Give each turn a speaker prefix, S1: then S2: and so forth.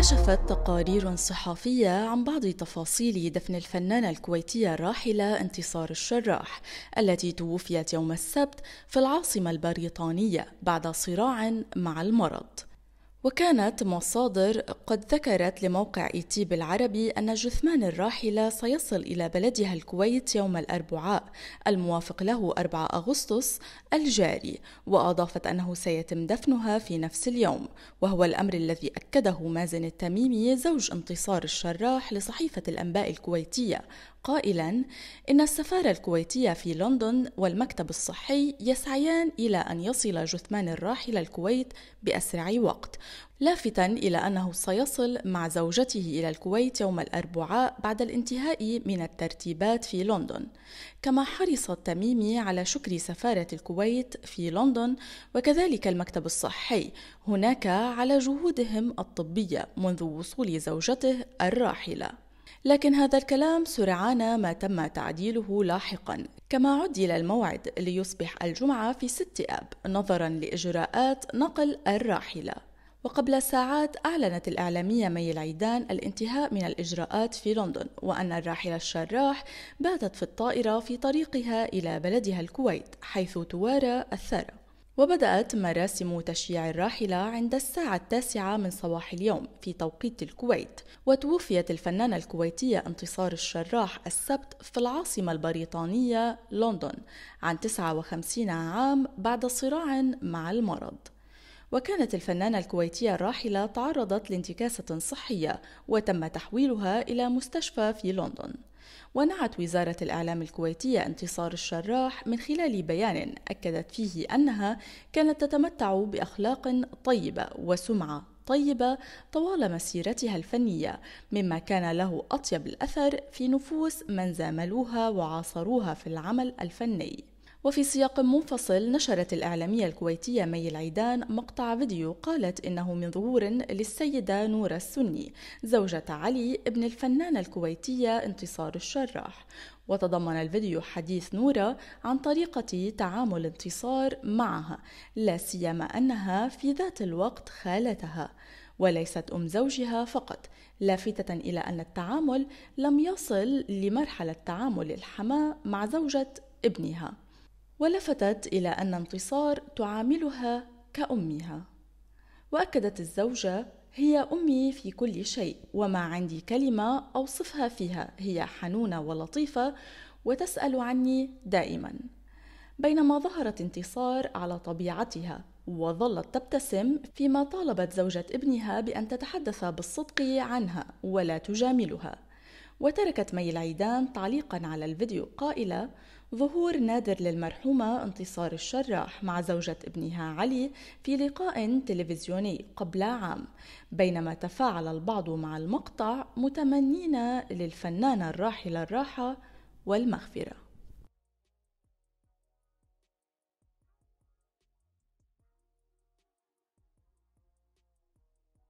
S1: كشفت تقارير صحفية عن بعض تفاصيل دفن الفنانة الكويتية الراحلة انتصار الشراح التي توفيت يوم السبت في العاصمة البريطانية بعد صراع مع المرض. وكانت مصادر قد ذكرت لموقع إيتي بالعربي أن جثمان الراحلة سيصل إلى بلدها الكويت يوم الأربعاء الموافق له 4 أغسطس الجاري وأضافت أنه سيتم دفنها في نفس اليوم وهو الأمر الذي أكده مازن التميمي زوج انتصار الشراح لصحيفة الأنباء الكويتية قائلا إن السفارة الكويتية في لندن والمكتب الصحي يسعيان إلى أن يصل جثمان الراحل الكويت بأسرع وقت لافتا إلى أنه سيصل مع زوجته إلى الكويت يوم الأربعاء بعد الانتهاء من الترتيبات في لندن كما حرص التميمي على شكر سفارة الكويت في لندن وكذلك المكتب الصحي هناك على جهودهم الطبية منذ وصول زوجته الراحلة لكن هذا الكلام سرعان ما تم تعديله لاحقا كما عدل الموعد ليصبح الجمعة في 6 آب نظرا لإجراءات نقل الراحلة وقبل ساعات أعلنت الإعلامية مي العيدان الانتهاء من الإجراءات في لندن وأن الراحلة الشراح باتت في الطائرة في طريقها إلى بلدها الكويت حيث توارى الثرى وبدأت مراسم تشييع الراحلة عند الساعة التاسعة من صباح اليوم في توقيت الكويت وتوفيت الفنانة الكويتية انتصار الشراح السبت في العاصمة البريطانية لندن عن 59 عام بعد صراع مع المرض وكانت الفنانة الكويتية الراحلة تعرضت لانتكاسة صحية وتم تحويلها إلى مستشفى في لندن ونعت وزارة الإعلام الكويتية انتصار الشراح من خلال بيان أكدت فيه أنها كانت تتمتع بأخلاق طيبة وسمعة طيبة طوال مسيرتها الفنية، مما كان له أطيب الأثر في نفوس من زاملوها وعاصروها في العمل الفني. وفي سياق منفصل نشرت الإعلامية الكويتية مي العيدان مقطع فيديو قالت إنه من ظهور للسيدة نورة السني زوجة علي ابن الفنانة الكويتية انتصار الشراح وتضمن الفيديو حديث نورة عن طريقة تعامل انتصار معها لا سيما أنها في ذات الوقت خالتها وليست أم زوجها فقط لافتة إلى أن التعامل لم يصل لمرحلة تعامل الحماة مع زوجة ابنها ولفتت إلى أن انتصار تعاملها كأمها وأكدت الزوجة هي أمي في كل شيء وما عندي كلمة أوصفها فيها هي حنونة ولطيفة وتسأل عني دائما بينما ظهرت انتصار على طبيعتها وظلت تبتسم فيما طالبت زوجة ابنها بأن تتحدث بالصدق عنها ولا تجاملها وتركت مي العيدان تعليقا على الفيديو قائلة ظهور نادر للمرحومة انتصار الشراح مع زوجة ابنها علي في لقاء تلفزيوني قبل عام بينما تفاعل البعض مع المقطع متمنين للفنانة الراحلة الراحة والمغفره